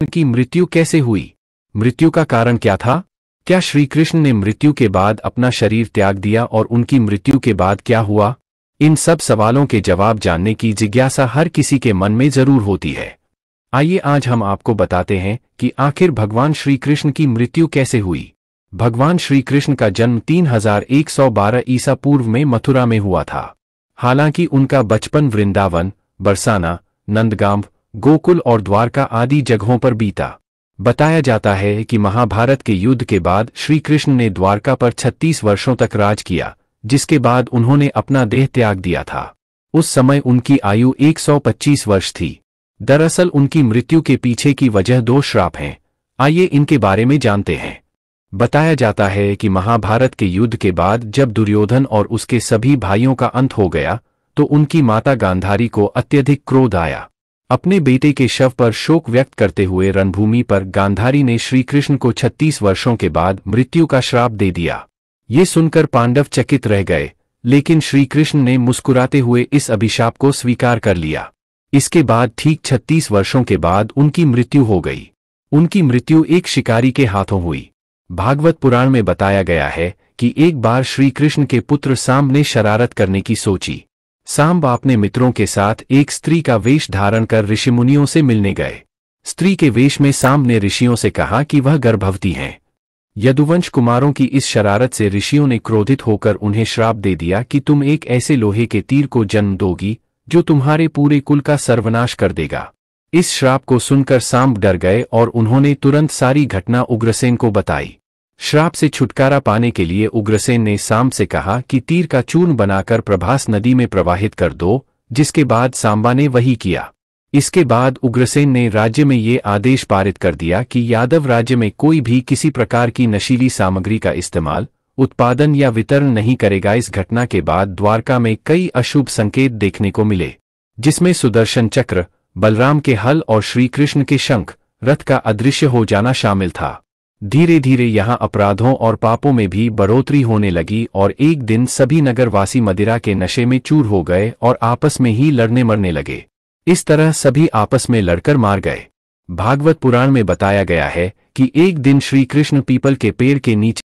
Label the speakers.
Speaker 1: कृष्ण की मृत्यु कैसे हुई मृत्यु का कारण क्या था क्या श्री कृष्ण ने मृत्यु के बाद अपना शरीर त्याग दिया और उनकी मृत्यु के बाद क्या हुआ इन सब सवालों के जवाब जानने की जिज्ञासा हर किसी के मन में जरूर होती है आइए आज हम आपको बताते हैं कि आखिर भगवान श्री कृष्ण की मृत्यु कैसे हुई भगवान श्री कृष्ण का जन्म 3112 ईसा पूर्व में मथुरा में हुआ था हालांकि उनका बचपन वृंदावन बरसाना नंदगांव गोकुल और द्वारका आदि जगहों पर बीता बताया जाता है कि महाभारत के युद्ध के बाद श्रीकृष्ण ने द्वारका पर 36 वर्षों तक राज किया जिसके बाद उन्होंने अपना देह त्याग दिया था उस समय उनकी आयु 125 वर्ष थी दरअसल उनकी मृत्यु के पीछे की वजह दो श्राप हैं आइए इनके बारे में जानते हैं बताया जाता है कि महाभारत के युद्ध के बाद जब दुर्योधन और उसके सभी भाइयों का अंत हो गया तो उनकी माता गांधारी को अत्यधिक क्रोध आया अपने बेटे के शव पर शोक व्यक्त करते हुए रणभूमि पर गांधारी ने श्रीकृष्ण को 36 वर्षों के बाद मृत्यु का श्राप दे दिया ये सुनकर पांडव चकित रह गए लेकिन श्रीकृष्ण ने मुस्कुराते हुए इस अभिशाप को स्वीकार कर लिया इसके बाद ठीक 36 वर्षों के बाद उनकी मृत्यु हो गई उनकी मृत्यु एक शिकारी के हाथों हुई भागवत पुराण में बताया गया है कि एक बार श्रीकृष्ण के पुत्र साम ने शरारत करने की सोची सांब अपने मित्रों के साथ एक स्त्री का वेश धारण कर ऋषिमुनियों से मिलने गए स्त्री के वेश में सांब ने ऋषियों से कहा कि वह गर्भवती हैं यदुवंश कुमारों की इस शरारत से ऋषियों ने क्रोधित होकर उन्हें श्राप दे दिया कि तुम एक ऐसे लोहे के तीर को जन्म दोगी जो तुम्हारे पूरे कुल का सर्वनाश कर देगा इस श्राप को सुनकर सांब डर गए और उन्होंने तुरंत सारी घटना उग्रसेन को बताई श्राप से छुटकारा पाने के लिए उग्रसेन ने सांब से कहा कि तीर का चूर्ण बनाकर प्रभास नदी में प्रवाहित कर दो जिसके बाद सांबा ने वही किया इसके बाद उग्रसेन ने राज्य में ये आदेश पारित कर दिया कि यादव राज्य में कोई भी किसी प्रकार की नशीली सामग्री का इस्तेमाल उत्पादन या वितरण नहीं करेगा इस घटना के बाद द्वारका में कई अशुभ संकेत देखने को मिले जिसमें सुदर्शन चक्र बलराम के हल और श्रीकृष्ण के शंख रथ का अदृश्य हो जाना शामिल था धीरे धीरे यहाँ अपराधों और पापों में भी बढ़ोतरी होने लगी और एक दिन सभी नगरवासी मदिरा के नशे में चूर हो गए और आपस में ही लड़ने मरने लगे इस तरह सभी आपस में लड़कर मार गए भागवत पुराण में बताया गया है कि एक दिन श्री कृष्ण पीपल के पेड़ के नीचे